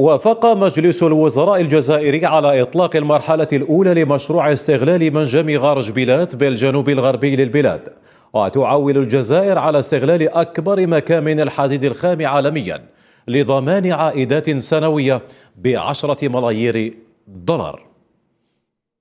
وافق مجلس الوزراء الجزائري على إطلاق المرحلة الأولى لمشروع استغلال منجم غارج بلاد بالجنوب الغربي للبلاد وتعول الجزائر على استغلال أكبر مكامن الحديد الخام عالميا لضمان عائدات سنوية بعشرة ملايير دولار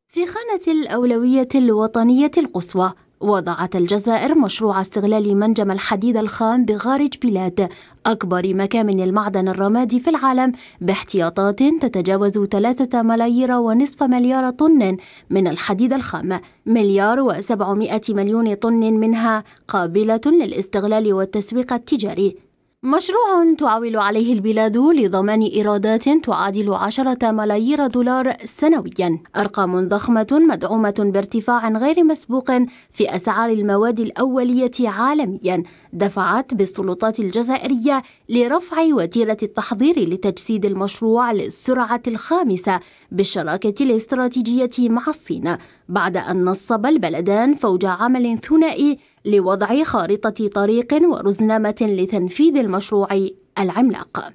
في خانة الأولوية الوطنية القصوى وضعت الجزائر مشروع استغلال منجم الحديد الخام بغارج بلاد أكبر مكامن المعدن الرمادي في العالم باحتياطات تتجاوز ثلاثة ملايير ونصف مليار طن من الحديد الخام مليار وسبعمائة مليون طن منها قابلة للاستغلال والتسويق التجاري مشروع تعول عليه البلاد لضمان إيرادات تعادل عشرة ملايير دولار سنويا أرقام ضخمة مدعومة بارتفاع غير مسبوق في أسعار المواد الأولية عالميا دفعت بالسلطات الجزائرية لرفع وتيرة التحضير لتجسيد المشروع للسرعة الخامسة بالشراكة الاستراتيجية مع الصين بعد أن نصب البلدان فوج عمل ثنائي لوضع خارطة طريق ورزنامة لتنفيذ المشروع العملاق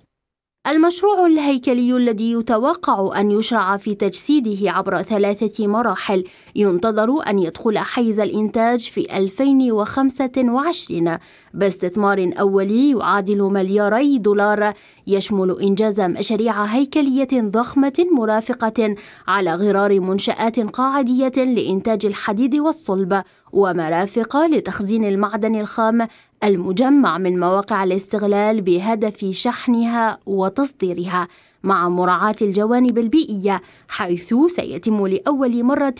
المشروع الهيكلي الذي يتوقع أن يشرع في تجسيده عبر ثلاثة مراحل ينتظر أن يدخل حيز الإنتاج في 2025 باستثمار أولي يعادل ملياري دولار يشمل إنجاز مشاريع هيكلية ضخمة مرافقة على غرار منشآت قاعدية لإنتاج الحديد والصلب ومرافق لتخزين المعدن الخام المجمع من مواقع الاستغلال بهدف شحنها وتصديرها مع مراعاة الجوانب البيئية حيث سيتم لأول مرة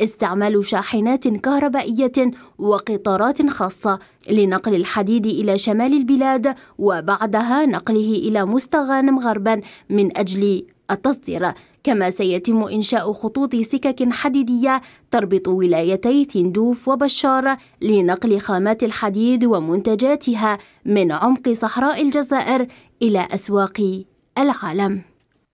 استعمال شاحنات كهربائية وقطارات خاصة لنقل الحديد إلى شمال البلاد وبعدها نقله إلى مستغانم غربا من أجل التصدير كما سيتم إنشاء خطوط سكك حديدية تربط ولايتي تندوف وبشار لنقل خامات الحديد ومنتجاتها من عمق صحراء الجزائر إلى أسواق العالم